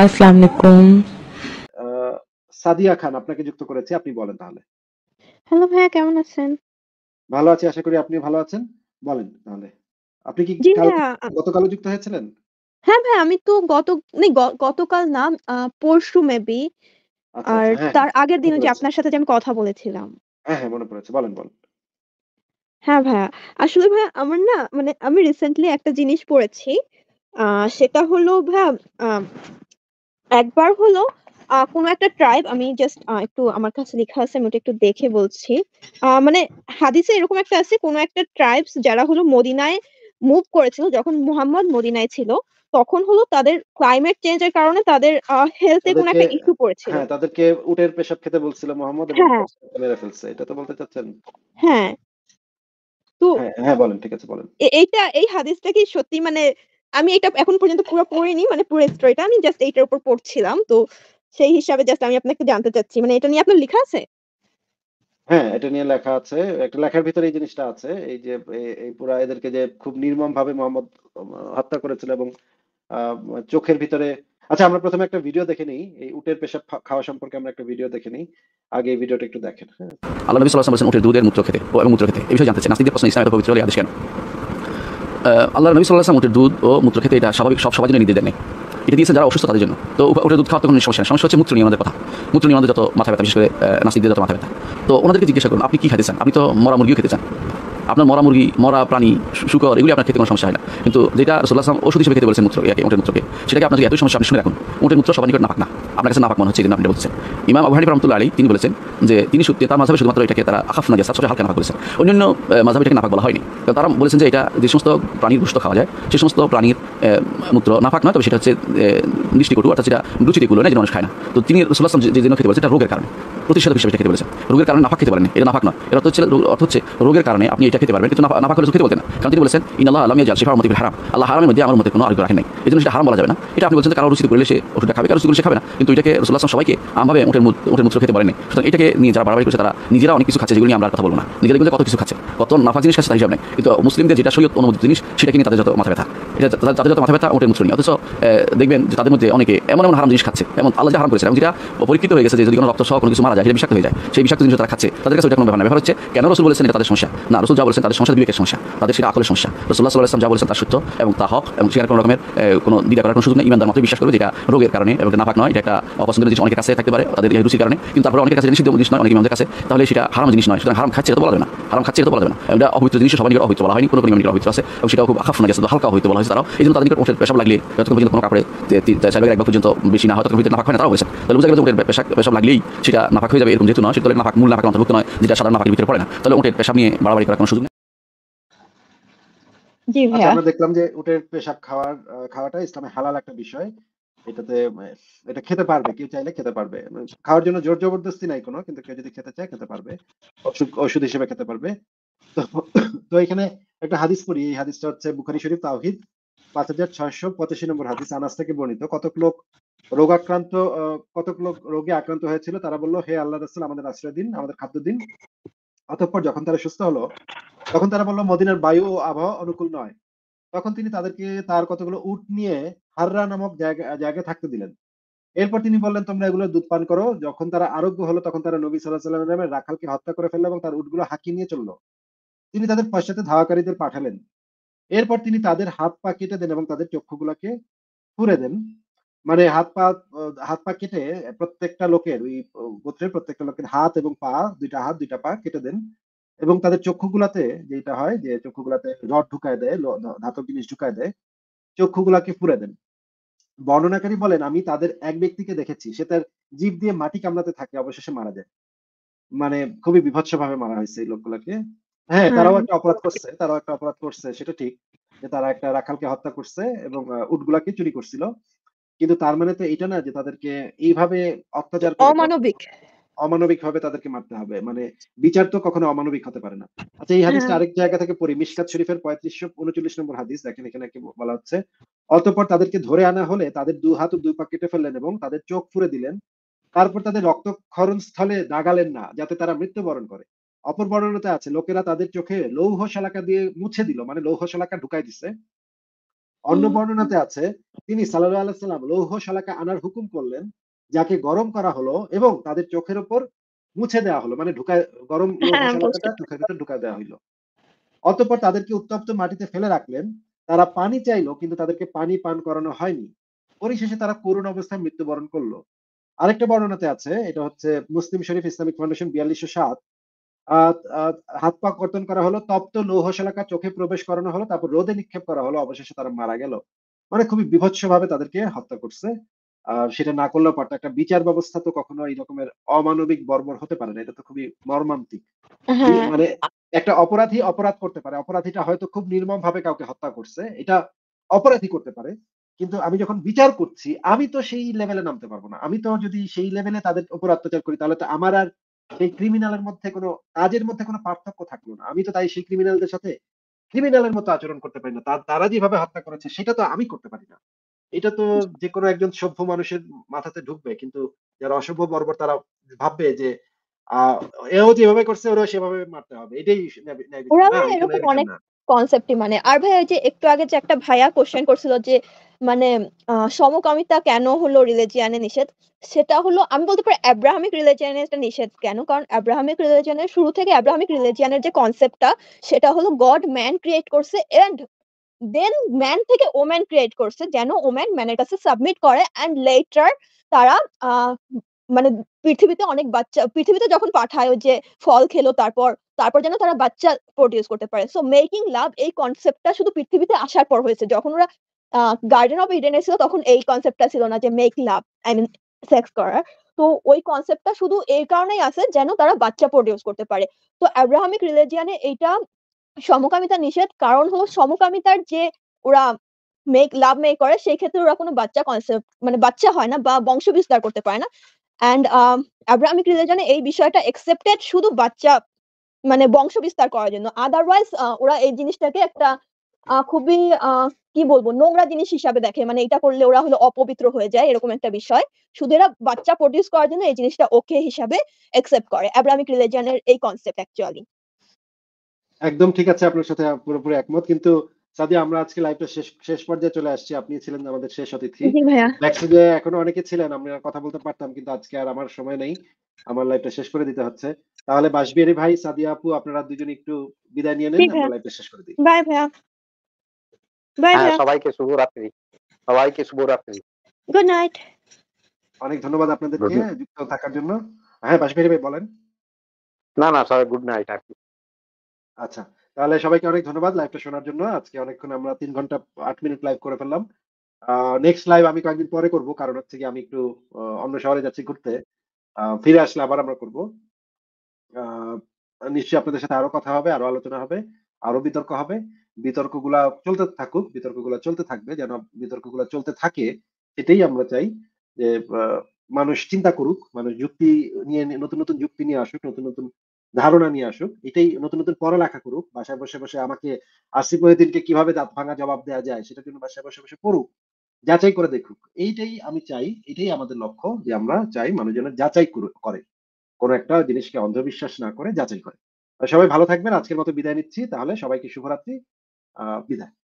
আসসালামু আলাইকুম সাদিয়া খান আপনাকে যুক্ত করেছি আপনি বলেন তাহলে হ্যালো ভাইয়া কেমন আছেন ভালো আছি আশা করি আপনি ভালো আছেন বলেন তাহলে আপনি কি গতকাল যুক্ত হয়েছিলেন হ্যাঁ ভাই আমি তো গত গতকাল না পরশু মেবি আচ্ছা, আর আচ্ছা, হ্যাঁ, তার আগের দিন যে আপনার সাথে যে আমি কথা বলেছিলাম হ্যাঁ হ্যাঁ মনে পড়েছে বলেন বলেন হ্যাঁ ভাইয়া আসলে ভাইয়া আমার না মানে আমি রিসেন্টলি একটা জিনিস পড়েছি সেটা হলো ভাইয়া একবার হলো কোনো একটা ট্রাইব আমি জাস্ট একটু আমার কাছে লেখা আছে আমি ওটা একটু দেখে বলছি মানে হাদিসে এরকম একটা আছে কোনো একটা ট্রাইবস যারা হলো মদিনায় মুভ করেছিল যখন মুহাম্মদ মদিনায় ছিল তখন হলো তাদের ক্লাইমেট চেঞ্জের কারণে তাদের হেলথে কোনো একটা ইস্যু পড়েছিল হ্যাঁ তাদেরকে উটের পেশাব খেতে বলছিল মোহাম্মদ হ্যাঁ। মেরে ফেলছে এটা তো বলতে চাচ্ছেন হ্যাঁ তো হ্যাঁ, হ্যাঁ বলেন ঠিক আছে বলেন এইটা এই হাদিসটা কি সত্যি মানে আমি এটা এখন পর্যন্ত পুরো পড়িনি মানে পুরো স্টোরিটা আমি জাস্ট এইটার উপর পড়ছিলাম তো সেই হিসাবে জাস্ট আমি আপনাকে জানতে চাচ্ছি মানে এটা নিয়ে আপনার লেখা আছে হ্যাঁ এটা নিয়ে লেখা আছে একটা লেখার ভিতরে এই জিনিসটা আছে এই যে এই পুরো এদেরকে যে খুব নির্মম ভাবে মোহাম্মদ হত্যা করেছিল এবং চোখের ভিতরে আচ্ছা আমরা প্রথমে একটা ভিডিও দেখে নিই এই উটের পেশাব খাওয়া সম্পর্কে আমরা একটা ভিডিও দেখে নিই আগে এই ভিডিওটা একটু দেখেন হ্যাঁ। আল্লাহ নবী সাল্লাল্লাহু আলাইহি ওয়াসাল্লাম বলেছেন উটের দুধের মূত্র খেতে ও এবং মূত্র খেতে এই বিষয়ে জানতে চাই নাস্তিকদের প্রশ্ন ইসলামের পবিত্র আদেশ কেন আল্লাহ নবী সাল্লাহ উটের দুধ ও মূত্র খেতে এটা স্বাভাবিক সব সবাই জন্য নিতে দেন এটা দিয়েছে যারা অসুস্থ তাদের জন্য তো ওটা দুধ খাওয়া তখন সমস্যা সমস্যা হচ্ছে মূত্র নিয়ে আমাদের কথা মূত্র নিয়ে আমাদের যত মাথা ব্যথা বিশেষ করে দিয়ে যত মাথা ব্যথা তো ওনাদেরকে জিজ্ঞাসা করুন আপনি কী খেতে চান আপনি তো মরা মুরগিও খেতে চান আপনার মরা মুরগি মরা প্রাণী শুকর এগুলি আপনার খেতে কোনো সমস্যা হয় না কিন্তু যেটা সোল্লাহাম ওষুধ হিসেবে খেতে বলেছেন মূত্র ইয়াকে ওটের মূত্রকে সেটাকে আপনার এত সমস্যা আপনি শুনে রাখুন ওটের মূত্র সবার নিকট নাপাক না আপনার কাছে নাপাক মনে হচ্ছে আপনি বলছেন ইমাম আবহানি রহমতুল্লাহ আলী তিনি বলেছেন যে তিনি সত্যি তার মাঝাবে শুধুমাত্র এটাকে তারা আখাফ না গেছে হালকা নাপাক বলেছেন অন্যান্য মাঝাবে এটাকে নাপাক বলা হয়নি তারা বলেছেন যে এটা যে সমস্ত প্রাণীর গোষ্ঠ খাওয়া যায় সে সমস্ত প্রাণীর মূত্র নাপাক নয় তবে সেটা হচ্ছে দৃষ্টিকটু অর্থাৎ সেটা গুলো না যে মানুষ খায় না তো তিনি সোল্লাহাম যে জন্য খেতে বলছেন এটা রোগের কারণে প্রতিষেধক হিসেবে খেতে বলেছেন রোগের কারণে নাফাক খেতে পারেন এটা নাফাক নয় এটা হচ্ছে অর্থ হচ্ছে রোগের কারণে আপনি এটা খেতে পারবেন কিন্তু না হলে খেতে বলতে না কারণ তিনি বলেছেন ইন আল্লাহ আলমিয়া জাল শেফা মতিবিল হারাম আল্লাহ হারামের মধ্যে আমার মধ্যে কোনো আরোগ্য রাখেন নাই এই জন্য সেটা হারাম বলা যাবে না এটা আপনি বলছেন কারো রুচিতে করলে সে ওষুধটা খাবে কারো রুচি সে খাবে না কিন্তু এটাকে রসুল্লাহ সবাইকে আমাভাবে উঠের উঠের মুত্র খেতে পারেনি সুতরাং এটাকে নিয়ে যারা বাড়াবাড়ি করছে তারা নিজেরা অনেক কিছু খাচ্ছে যেগুলো আমরা কথা বলবো না নিজেদের মধ্যে কত কিছু খাচ্ছে কত নাফা জিনিস খাচ্ছে তার হিসাব কিন্তু মুসলিমদের যেটা শরীয়ত অনুমোদিত জিনিস সেটাকে নিয়ে তাদের যত মাথা ব্যথা এটা তাদের যত মাথা ব্যথা ওঠের মুত্র অথচ দেখবেন যে তাদের মধ্যে অনেকে এমন এমন হারাম জিনিস খাচ্ছে এমন আলাদা হারাম করেছে এবং যেটা পরীক্ষিত হয়ে গেছে যে যদি কোনো রক্ত সহ কোনো কিছু মারা যায় সেটা বিষাক্ত হয়ে যায় সেই বিষাক্ত জিনিস তারা খাচ্ছে তাদের কাছে ওটা কোনো ব্যাপার ব্যাপার হচ্ছে কেন রসুল বলেছেন এটা তাদের সমস্যা না রসুল যা বলেছেন তাদের সমস্যা বিবেকের সমস্যা তাদের সেটা আকলের সমস্যা রসুল্লাহ সাল্লাহ ইসলাম যা বলেছেন তার সত্য এবং তা হক এবং সেখানে কোনো রকমের কোনো দিদা করার কোনো সুযোগ নেই ইমানদার মাত্র বিশ্বাস করবে যেটা রোগের কারণে এবং নাফাক নয় এটা একটা অপছন্দের জিনিস অনেকের কাছে থাকতে পারে তাদের রুচির কারণে কিন্তু তারপরে অনেকের কাছে জিনিস নয় অনেক ইমানদের কাছে তাহলে সেটা হারাম জিনিস নয় সুতরাং হারাম খাচ্ছে এটা তো বলা যাবে না হারাম খাচ্ছে এটা বলা যাবে না এটা অপবিত্র জিনিস সবাই নিকট অপবিত্র বলা হয়নি কোনো কোনো নিকট আছে এবং সেটা খুব আখাফ না গেছে হালকা হয়তো বলা হয়েছে তারাও এই জন্য তাদের নিকট ওঠের পেশাব লাগলে যতক্ষণ পর্যন্ত কোনো কাপড়ে চাইবে একবার পর্যন্ত বেশি না হয় ততক্ষণ নাফাক হয় না তারাও বলেছেন তাহলে বোঝা গেলে যে পেশাব পেশাব লাগলেই সেটা নাফাক হয়ে যাবে এরকম যেহেতু নয় সেটা নাফাক মূল নাফাকের অন্তর্ভুক্ত নয় যেটা সাধারণ নাফাকের ভিতরে পড়ে না তাহলে ওটের পেশাব নিয়ে বাড়াবাড়ি করার কোনো সুযোগ আচ্ছা, আমরা দেখলাম যে উটের পেশাব খাওয়ার খাওয়াটা ইসলামে হালাল একটা বিষয় এটাতে এটা খেতে পারবে কেউ চাইলে খেতে পারবে খাওয়ার জন্য জোর জবরদস্তি নাই কোনো কিন্তু কেউ যদি খেতে চায় খেতে পারবে ওষুধ হিসেবে খেতে পারবে তো তো এখানে একটা হাদিস পড়ি এই হাদিসটা হচ্ছে বুখারী শরীফ তাওহিদ পাঁচ হাজার ছয়শো পঁচাশি নম্বর হাদিস আনাস থেকে বর্ণিত কতক লোক রোগাক্রান্ত আহ, কতক লোক রোগে আক্রান্ত হয়েছিল তারা বললো হে আল্লাহ রাসূল আমাদের আশ্রয় দিন আমাদের খাদ্য দিন অতঃপর যখন তারা সুস্থ হলো তখন তারা বলল মদিনার বায়ু ও আবহাওয়া অনুকূল নয় তখন তিনি তাদেরকে তার কতগুলো উট নিয়ে হাররা নামক জায়গায় থাকতে দিলেন এরপর তিনি বললেন তোমরা এগুলো দুধ পান করো যখন তারা আরোগ্য হলো তখন তারা নবী সাল্লাহ সাল্লামের নামে রাখালকে হত্যা করে ফেললো এবং তার উটগুলো হাঁকিয়ে নিয়ে চললো তিনি তাদের পশ্চাতে ধাওয়াকারীদের পাঠালেন এরপর তিনি তাদের হাত পা কেটে দেন এবং তাদের চক্ষুগুলোকে ফুরে দেন মানে হাত পা হাত পা কেটে প্রত্যেকটা লোকের ওই গোত্রের প্রত্যেকটা লোকের হাত এবং পা দুইটা হাত দুইটা পা কেটে দেন এবং তাদের চক্ষুগুলাতে যেটা হয় যে চক্ষুগুলাতে রড ঢুকায় দেয় ধাতব জিনিস ঢুকায় দেয় চক্ষুগুলাকে পুরে দেন বর্ণনাকারী বলেন আমি তাদের এক ব্যক্তিকে দেখেছি সে তার জীব দিয়ে মাটি কামড়াতে থাকে অবশেষে মারা যায় মানে খুবই বিভৎস ভাবে মারা হয়েছে এই লোকগুলাকে হ্যাঁ তারাও একটা অপরাধ করছে তারাও একটা অপরাধ করছে সেটা ঠিক যে তারা একটা রাখালকে হত্যা করছে এবং উটগুলাকে চুরি করছিল কিন্তু তার মানে তো এটা না যে তাদেরকে এইভাবে অত্যাচার অমানবিক অমানবিক ভাবে তাদেরকে মারতে হবে মানে বিচার তো কখনো অমানবিক হতে পারে না আচ্ছা এই হাদিসটা হ্যাঁ। আরেক জায়গা থেকে পড়ি মিশকাত শরীফের পঁয়ত্রিশশো উনচল্লিশ নম্বর হাদিস দেখেন এখানে কি বলা হচ্ছে অতঃপর তাদেরকে ধরে আনা হলে তাদের দু হাত দুই পা কেটে ফেললেন এবং তাদের চোখ ফুরে দিলেন তারপর তাদের রক্তক্ষরণ স্থলে দাগালেন না যাতে তারা মৃত্যুবরণ করে অপর বর্ণনাতে আছে লোকেরা তাদের চোখে লৌহ শলাকা দিয়ে মুছে দিল মানে লৌহ শলাকা ঢুকাই দিছে অন্য বর্ণনাতে আছে তিনি সাল্লাহ আলাইসাল্লাম লৌহ শালাকে আনার হুকুম করলেন যাকে গরম করা হলো এবং তাদের চোখের ওপর মুছে দেওয়া হলো মানে ঢুকায় গরম হ্যাঁ, হ্যাঁ, চোখের ভিতরে ঢুকা দেওয়া হইলো অতঃপর তাদেরকে উত্তপ্ত মাটিতে ফেলে রাখলেন তারা পানি চাইলো কিন্তু তাদেরকে পানি পান করানো হয়নি পরিশেষে তারা করুণ অবস্থায় মৃত্যুবরণ করলো আরেকটা বর্ণনাতে আছে এটা হচ্ছে মুসলিম শরীফ ইসলামিক ফাউন্ডেশন বিয়াল্লিশশো সাত হাত পা কর্তন করা হলো তপ্ত লৌহ শলাকা চোখে প্রবেশ করানো হলো তারপর রোদে নিক্ষেপ করা হলো অবশেষে তারা মারা গেল মানে খুবই বিভৎস ভাবে তাদেরকে হত্যা করছে আর সেটা না করলেও পারতো একটা বিচার ব্যবস্থা তো কখনো এই রকমের অমানবিক বর্বর হতে পারে না এটা তো খুবই মর্মান্তিক হ্যাঁ। মানে একটা অপরাধী অপরাধ করতে পারে অপরাধীটা হয়তো খুব নির্মম ভাবে কাউকে হত্যা করছে এটা অপরাধী করতে পারে কিন্তু আমি যখন বিচার করছি আমি তো সেই লেভেলে নামতে পারবো না আমি তো যদি সেই লেভেলে তাদের উপর অত্যাচার করি তাহলে তো আমার আর সেই ক্রিমিনালের মধ্যে কোনো কাজের মধ্যে কোনো পার্থক্য থাকলো না আমি তো তাই সেই ক্রিমিনালদের সাথে ক্রিমিনালের মতো আচরণ করতে পারি না তারা যেভাবে হত্যা করেছে সেটা তো আমি করতে পারি না এটা তো যে কোনো একজন সভ্য মানুষের মাথাতে ঢুকবে কিন্তু যারা অসভ্য বর্বর তারা ভাববে যে আহ এও যেভাবে করছে ওরা সেভাবে মারতে হবে এটাই কনসেপ্টই মানে আর ভাই ওই যে একটু আগে যে একটা ভাইয়া কোশ্চেন করছিল যে মানে সমকামিতা কেন হলো রিলিজিয়ানে নিষেধ সেটা হলো আমি বলতে পারি অ্যাব্রাহামিক রিলিজিয়ানের এটা নিষেধ কেন কারণ অ্যাব্রাহামিক রিলিজিয়ানের শুরু থেকে অ্যাব্রাহামিক রিলিজিয়ানের যে কনসেপ্টটা সেটা হলো গড ম্যান ক্রিয়েট করছে এন্ড দেন ম্যান থেকে ওম্যান ক্রিয়েট করছে যেন ওম্যান ম্যানের কাছে সাবমিট করে অ্যান্ড লেটার তারা মানে পৃথিবীতে অনেক বাচ্চা পৃথিবীতে যখন পাঠায় যে ফল খেলো তারপর তারপর যেন তারা বাচ্চা প্রডিউস করতে পারে সো মেকিং লাভ এই কনসেপ্টটা শুধু পৃথিবীতে আসার পর হয়েছে যখন ওরা গার্ডেন অফ ইডেন ছিল তখন এই কনসেপ্টটা ছিল না যে make love I mean sex করার তো ওই কনসেপ্টটা শুধু এই কারণেই আছে যেন তারা বাচ্চা প্রডিউস করতে পারে তো অ্যাব্রাহামিক রিলিজিয়ানে এইটা সমকামিতা নিষেধ কারণ হলো সমকামিতার যে ওরা মেক লাভ মেক করে সেই ক্ষেত্রে ওরা কোনো বাচ্চা কনসেপ্ট মানে বাচ্চা হয় না বা বংশ বিস্তার করতে পারে না অ্যান্ড আব্রাহামিক রিলিজনে এই বিষয়টা একসেপ্টেড শুধু বাচ্চা মানে বংশ বিস্তার করার জন্য আদারওয়াইজ ওরা এই জিনিসটাকে একটা খুবই কি বলবো নোংরা জিনিস হিসাবে দেখে মানে এটা করলে ওরা হলো অপবিত্র হয়ে যায় এরকম একটা বিষয় শুধু এরা বাচ্চা প্রডিউস করার জন্য এই জিনিসটা ওকে হিসাবে একসেপ্ট করে অ্যাব্রামিক রিলিজনের এই কনসেপ্ট অ্যাকচুয়ালি একদম ঠিক আছে আপনার সাথে পুরোপুরি একমত কিন্তু সাদি আমরা আজকে লাইভটা শেষ শেষ পর্যায়ে চলে আসছি আপনি ছিলেন আমাদের শেষ অতিথি ব্যাকস্টেজে এখনো অনেকে ছিলেন আমরা কথা বলতে পারতাম কিন্তু আজকে আর আমার সময় নেই আমার লাইভটা শেষ করে দিতে হচ্ছে তাহলে বাসবিহারি ভাই সাদিয়া আপু আপনারা দুজন একটু বিদায় নিয়ে নেন আমরা লাইভটা শেষ করে দিই বাই ভাইয়া বাই হ্যাঁ, সবাইকে শুভ রাত্রি সবাইকে শুভ রাত্রি গুড নাইট অনেক ধন্যবাদ আপনাদেরকে হ্যাঁ, যুক্ত থাকার জন্য হ্যাঁ বাসবিহারি ভাই বলেন না না সবাই গুড নাইট আর আচ্ছা তাহলে সবাইকে অনেক ধন্যবাদ লাইভটা শোনার জন্য আজকে অনেকক্ষণ আমরা তিন ঘন্টা আট মিনিট লাইভ করে ফেললাম নেক্সট লাইভ আমি কয়েকদিন পরে করব কারণ হচ্ছে কি আমি একটু অন্য শহরে যাচ্ছি ঘুরতে ফিরে আসলে আবার আমরা করব নিশ্চয়ই আপনাদের সাথে আরো কথা হবে আরো আলোচনা হবে আরো বিতর্ক হবে বিতর্কগুলা চলতে থাকুক বিতর্কগুলা চলতে থাকবে যেন বিতর্কগুলা চলতে থাকে এটাই আমরা চাই যে মানুষ চিন্তা করুক মানুষ যুক্তি নিয়ে নতুন নতুন যুক্তি নিয়ে আসুক নতুন নতুন ধারণা নিয়ে আসুক এটাই নতুন নতুন পড়ালেখা করুক বাসায় বসে বসে আমাকে আসিফ মহিদিনকে কিভাবে দাঁত ভাঙা জবাব দেওয়া যায় সেটার জন্য বাসায় বসে বসে পড়ুক যাচাই করে দেখুক এইটাই আমি চাই এটাই আমাদের লক্ষ্য যে আমরা চাই মানুষজনের যাচাই করে কোনো একটা জিনিসকে অন্ধবিশ্বাস না করে যাচাই করে সবাই ভালো থাকবেন আজকের মতো বিদায় নিচ্ছি তাহলে সবাইকে শুভরাত্রি বিদায়